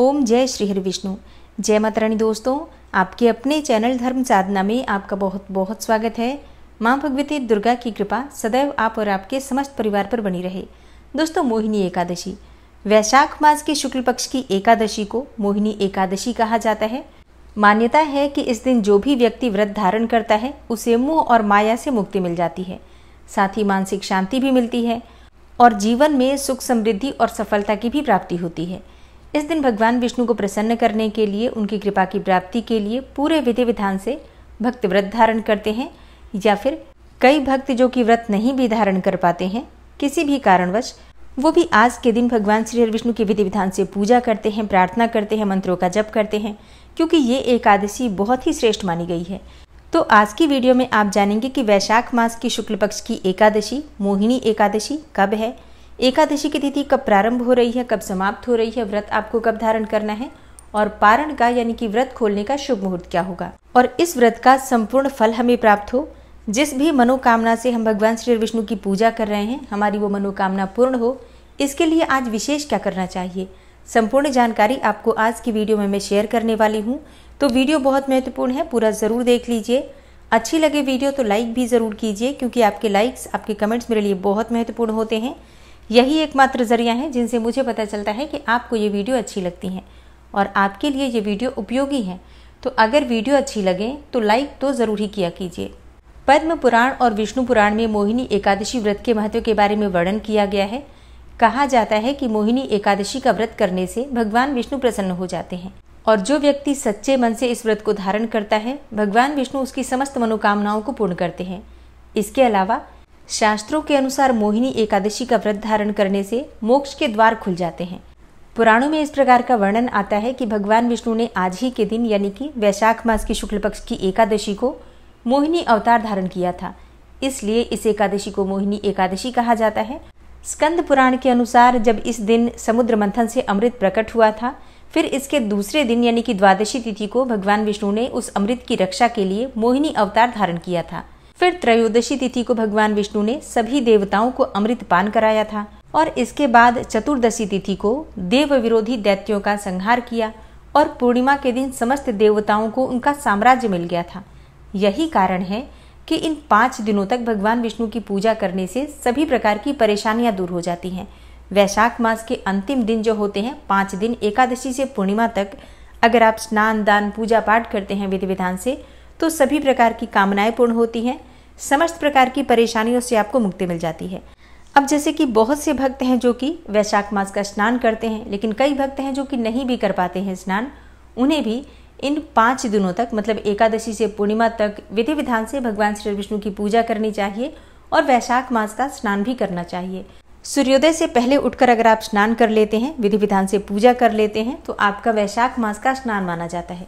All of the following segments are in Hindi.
ओम जय श्री हरि विष्णु जय माता रानी दोस्तों आपके अपने चैनल धर्म साधना में आपका बहुत बहुत स्वागत है माँ भगवती दुर्गा की कृपा सदैव आप और आपके समस्त परिवार पर बनी रहे दोस्तों मोहिनी एकादशी वैशाख मास के शुक्ल पक्ष की एकादशी को मोहिनी एकादशी कहा जाता है मान्यता है कि इस दिन जो भी व्यक्ति व्रत धारण करता है उसे मुंह और माया से मुक्ति मिल जाती है साथ ही मानसिक शांति भी मिलती है और जीवन में सुख समृद्धि और सफलता की भी प्राप्ति होती है इस दिन भगवान विष्णु को प्रसन्न करने के लिए उनकी कृपा की प्राप्ति के लिए पूरे विधि विधान से भक्त व्रत धारण करते हैं या फिर कई भक्त जो कि व्रत नहीं भी धारण कर पाते हैं किसी भी कारणवश वो भी आज के दिन भगवान श्री हरि विष्णु की विधि विधान से पूजा करते हैं प्रार्थना करते हैं मंत्रों का जप करते हैं क्योंकि ये एकादशी बहुत ही श्रेष्ठ मानी गई है तो आज की वीडियो में आप जानेंगे कि वैशाख मास की शुक्ल पक्ष की एकादशी मोहिनी एकादशी कब है एकादशी की तिथि कब प्रारंभ हो रही है कब समाप्त हो रही है व्रत आपको कब धारण करना है और पारण का यानी कि व्रत खोलने का शुभ मुहूर्त क्या होगा और इस व्रत का संपूर्ण फल हमें प्राप्त हो जिस भी मनोकामना से हम भगवान श्री विष्णु की पूजा कर रहे हैं हमारी वो मनोकामना पूर्ण हो इसके लिए आज विशेष क्या करना चाहिए संपूर्ण जानकारी आपको आज की वीडियो में मैं शेयर करने वाली हूँ तो वीडियो बहुत महत्वपूर्ण है पूरा ज़रूर देख लीजिए अच्छी लगे वीडियो तो लाइक भी ज़रूर कीजिए क्योंकि आपके लाइक्स आपके कमेंट्स मेरे लिए बहुत महत्वपूर्ण होते हैं यही एकमात्र जरिया है जिनसे मुझे पता चलता है कि आपको ये वीडियो अच्छी लगती हैं और आपके लिए ये वीडियो उपयोगी है तो अगर वीडियो अच्छी लगे तो लाइक तो ज़रूर ही किया कीजिए पद्म पुराण और विष्णु पुराण में मोहिनी एकादशी व्रत के महत्व के बारे में वर्णन किया गया है कहा जाता है कि मोहिनी एकादशी का व्रत करने से भगवान विष्णु प्रसन्न हो जाते हैं और जो व्यक्ति सच्चे मन से इस व्रत को धारण करता है भगवान विष्णु उसकी समस्त मनोकामनाओं को पूर्ण करते हैं इसके अलावा शास्त्रों के अनुसार मोहिनी एकादशी का व्रत धारण करने से मोक्ष के द्वार खुल जाते हैं पुराणों में इस प्रकार का वर्णन आता है कि भगवान विष्णु ने आज ही के दिन यानी कि वैशाख मास की शुक्ल पक्ष की एकादशी को मोहिनी अवतार धारण किया था इसलिए इस एकादशी को मोहिनी एकादशी कहा जाता है स्कंद पुराण के अनुसार जब इस दिन समुद्र मंथन से अमृत प्रकट हुआ था फिर इसके दूसरे दिन यानी कि द्वादशी तिथि को भगवान विष्णु ने उस अमृत की रक्षा के लिए मोहिनी अवतार धारण किया था फिर त्रयोदशी तिथि को भगवान विष्णु ने सभी देवताओं को अमृत पान कराया था और इसके बाद चतुर्दशी तिथि को देव विरोधी दैत्यों का संहार किया और पूर्णिमा के दिन समस्त देवताओं को उनका साम्राज्य मिल गया था यही कारण है कि इन पांच दिनों तक भगवान विष्णु की पूजा करने से सभी प्रकार की परेशानियां दूर हो जाती हैं वैशाख मास के अंतिम दिन जो होते हैं पांच दिन एकादशी से पूर्णिमा तक अगर आप स्नान दान पूजा पाठ करते हैं विधि विधान से तो सभी प्रकार की कामनाएं पूर्ण होती हैं समस्त प्रकार की परेशानियों से आपको मुक्ति मिल जाती है अब जैसे कि बहुत से भक्त हैं जो कि वैशाख मास का स्नान करते हैं लेकिन कई भक्त हैं जो कि नहीं भी कर पाते हैं स्नान उन्हें भी इन पाँच दिनों तक मतलब एकादशी से पूर्णिमा तक विधि विधान से भगवान श्री विष्णु की पूजा करनी चाहिए और वैशाख मास का स्नान भी करना चाहिए सूर्योदय से पहले उठकर अगर आप स्नान कर लेते हैं विधि विधान से पूजा कर लेते हैं तो आपका वैशाख मास का स्नान माना जाता है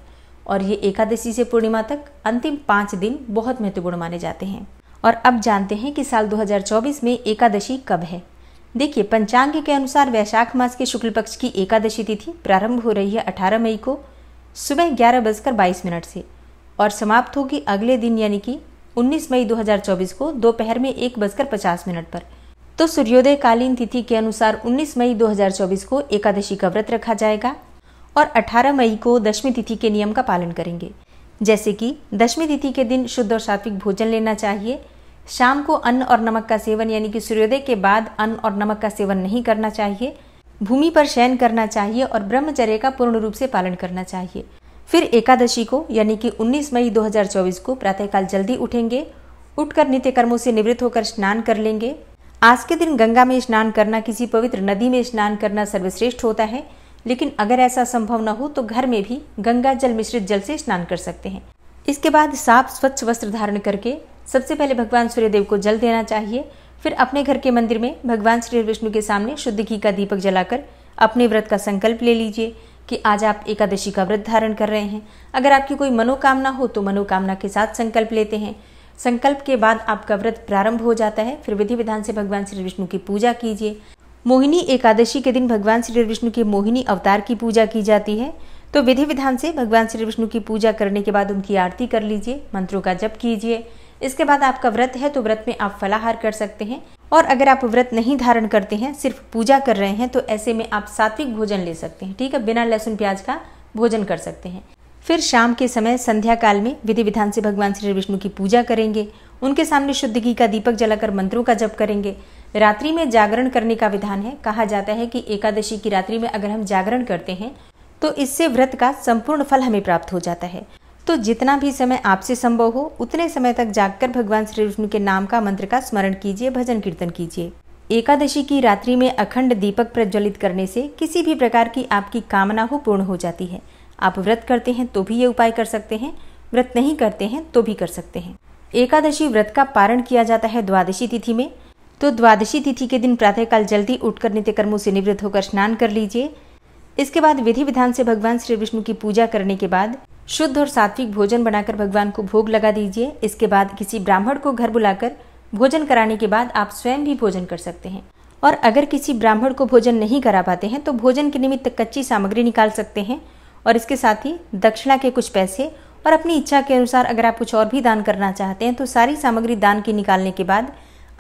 और ये एकादशी से पूर्णिमा तक अंतिम पाँच दिन बहुत महत्वपूर्ण माने जाते हैं और अब जानते हैं कि साल 2024 में एकादशी कब है देखिए पंचांग के अनुसार वैशाख मास के शुक्ल पक्ष की एकादशी तिथि प्रारंभ हो रही है 18 मई को सुबह ग्यारह बजकर बाईस मिनट से और समाप्त होगी अगले दिन यानी कि 19 मई 2024 को दोपहर में एक बजकर पचास मिनट पर तो सूर्योदय कालीन तिथि के अनुसार 19 मई 2024 को एकादशी का व्रत रखा जाएगा और 18 मई को दशमी तिथि के नियम का पालन करेंगे जैसे कि दशमी तिथि के दिन शुद्ध और सात्विक भोजन लेना चाहिए शाम को अन्न और नमक का सेवन यानी कि सूर्योदय के बाद अन्न और नमक का सेवन नहीं करना चाहिए भूमि पर शयन करना चाहिए और ब्रह्मचर्य का पूर्ण रूप से पालन करना चाहिए फिर एकादशी को यानी कि 19 मई 2024 को प्रातःकाल जल्दी उठेंगे उठकर नित्य कर्मों से निवृत्त होकर स्नान कर लेंगे आज के दिन गंगा में स्नान करना किसी पवित्र नदी में स्नान करना सर्वश्रेष्ठ होता है लेकिन अगर ऐसा संभव न हो तो घर में भी गंगा जल मिश्रित जल से स्नान कर सकते हैं इसके बाद साफ स्वच्छ वस्त्र धारण करके सबसे पहले भगवान सूर्यदेव को जल देना चाहिए फिर अपने घर के मंदिर में भगवान श्री विष्णु के सामने शुद्ध घी का दीपक जलाकर अपने व्रत का संकल्प ले लीजिए कि आज आप एकादशी का व्रत धारण कर रहे हैं अगर आपकी कोई मनोकामना हो तो मनोकामना के साथ संकल्प लेते हैं संकल्प के बाद आपका व्रत प्रारंभ हो जाता है फिर विधि विधान से भगवान श्री विष्णु की पूजा कीजिए मोहिनी एकादशी के दिन भगवान श्री विष्णु के मोहिनी अवतार की पूजा की जाती है तो विधि विधान से भगवान श्री विष्णु की पूजा करने के बाद उनकी आरती कर लीजिए मंत्रों का जप कीजिए इसके बाद आपका व्रत है तो व्रत में आप फलाहार कर सकते हैं और अगर आप व्रत नहीं धारण करते हैं सिर्फ पूजा कर रहे हैं तो ऐसे में आप सात्विक भोजन ले सकते हैं ठीक है बिना लहसुन प्याज का भोजन कर सकते हैं फिर शाम के समय संध्या काल में विधि विधान से भगवान श्री विष्णु की पूजा करेंगे उनके सामने शुद्ध घी का दीपक जलाकर मंत्रों का जप करेंगे रात्रि में जागरण करने का विधान है कहा जाता है कि एकादशी की रात्रि में अगर हम जागरण करते हैं तो इससे व्रत का संपूर्ण फल हमें प्राप्त हो जाता है तो जितना भी समय आपसे संभव हो उतने समय तक जागकर भगवान श्री विष्णु के नाम का मंत्र का स्मरण कीजिए भजन कीर्तन कीजिए एकादशी की रात्रि में अखंड दीपक प्रज्वलित करने से किसी भी प्रकार की आपकी कामना हो पूर्ण हो जाती है आप व्रत करते हैं तो भी ये उपाय कर सकते हैं व्रत नहीं करते हैं तो भी कर सकते हैं एकादशी व्रत का पारण किया जाता है द्वादशी तिथि में तो द्वादशी तिथि के दिन प्रातःकाल जल्दी उठकर नित्य कर्मों से निवृत्त होकर स्नान कर लीजिए इसके बाद विधि विधान से भगवान श्री विष्णु की पूजा करने के बाद शुद्ध और सात्विक भोजन बनाकर भगवान को भोग लगा दीजिए इसके बाद किसी ब्राह्मण को घर बुलाकर भोजन कराने के बाद आप स्वयं भी भोजन कर सकते हैं और अगर किसी ब्राह्मण को भोजन नहीं करा पाते हैं तो भोजन के निमित्त कच्ची सामग्री निकाल सकते हैं और इसके साथ ही दक्षिणा के कुछ पैसे और अपनी इच्छा के अनुसार अगर आप कुछ और भी दान करना चाहते हैं तो सारी सामग्री दान की निकालने के बाद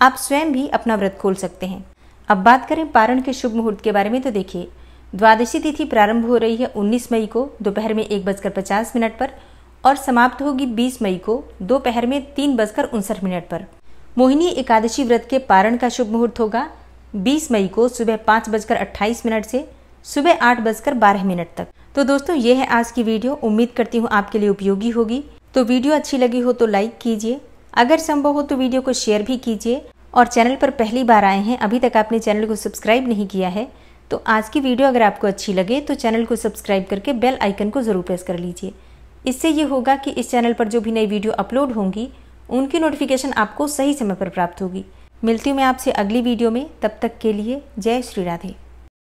आप स्वयं भी अपना व्रत खोल सकते हैं अब बात करें पारण के शुभ मुहूर्त के बारे में तो देखिए द्वादशी तिथि प्रारंभ हो रही है 19 मई को दोपहर में एक बजकर पचास मिनट पर और समाप्त होगी 20 मई को दोपहर में तीन बजकर उनसठ मिनट पर मोहिनी एकादशी व्रत के पारण का शुभ मुहूर्त होगा 20 मई को सुबह पाँच बजकर अट्ठाईस मिनट से सुबह आठ बजकर बारह मिनट तक तो दोस्तों ये है आज की वीडियो उम्मीद करती हूँ आपके लिए उपयोगी होगी तो वीडियो अच्छी लगी हो तो लाइक कीजिए अगर संभव हो तो वीडियो को शेयर भी कीजिए और चैनल पर पहली बार आए हैं अभी तक आपने चैनल को सब्सक्राइब नहीं किया है तो आज की वीडियो अगर आपको अच्छी लगे तो चैनल को सब्सक्राइब करके बेल आइकन को ज़रूर प्रेस कर लीजिए इससे ये होगा कि इस चैनल पर जो भी नई वीडियो अपलोड होंगी उनकी नोटिफिकेशन आपको सही समय पर प्राप्त होगी मिलती हूँ मैं आपसे अगली वीडियो में तब तक के लिए जय श्री राधे